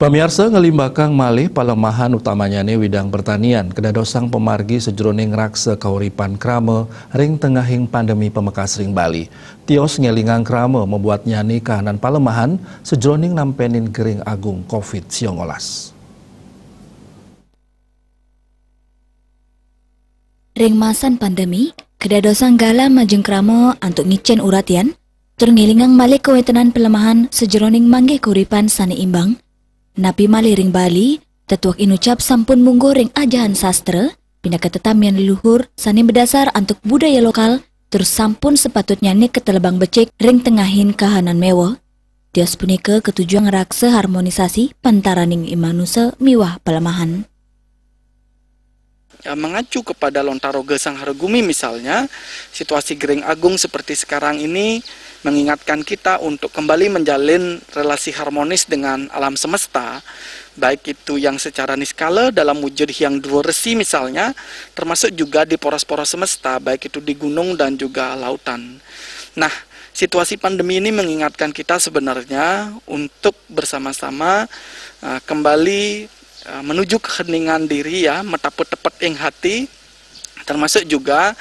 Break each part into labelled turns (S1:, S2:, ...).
S1: Pemirsa ngelimbakang malih palemahan utamanya nih widang pertanian, kedadosang pemargi sejroning raksa kauripan krame, ring tengahing pandemi pemekas ring Bali. Tios ngelingang krame membuat nyani kahanan palemahan sejroning nampenin kering agung covid siongolas.
S2: Ring masan pandemi, kedadosang gala majeng krame antuk ngicen uratian, tur malih kewetenan pelemahan sejroning mangge kuripan sani imbang, Napi maliring Bali, tetuak inucap sampun menggoreng ajahan sastra, pindah ke tetamian leluhur, sani berdasar antuk budaya lokal, terus sampun sepatutnya nih ketelebang becek ring tengahin kahanan mewah. dias punika ketujuan raksa harmonisasi pantaraning imanuse miwah pelemahan
S3: ya, mengacu kepada Lontaro Gesang Hargumi misalnya, situasi Gering Agung seperti sekarang ini mengingatkan kita untuk kembali menjalin relasi harmonis dengan alam semesta, baik itu yang secara niskala dalam wujud yang dua resi misalnya, termasuk juga di poros-poros semesta, baik itu di gunung dan juga lautan. Nah, situasi pandemi ini mengingatkan kita sebenarnya untuk bersama-sama eh, kembali Eh, menuju keheningan diri ya, metaput tepat ing hati, termasuk juga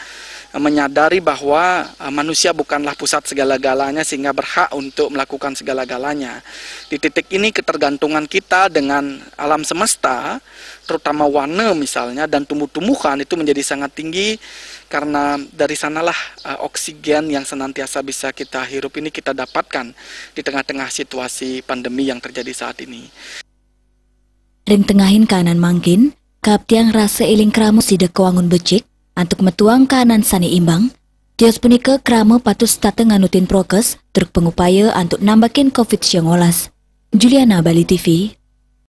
S3: eh, menyadari bahwa eh, manusia bukanlah pusat segala-galanya sehingga berhak untuk melakukan segala-galanya. Di titik ini ketergantungan kita dengan alam semesta, terutama warna misalnya dan tumbuh-tumbuhan itu menjadi sangat tinggi karena dari sanalah oksigen yang senantiasa bisa kita hirup ini kita dapatkan di tengah-tengah situasi pandemi yang terjadi saat ini.
S2: Ring tengahin kanan mangkin, kaptiang rasa iling kramu si dek wangun becik, antuk metuang kanan sani imbang, Dios punika kramu patut stata nganutin prokes, truk pengupaya antuk nambakin COVID-19. Juliana Bali TV,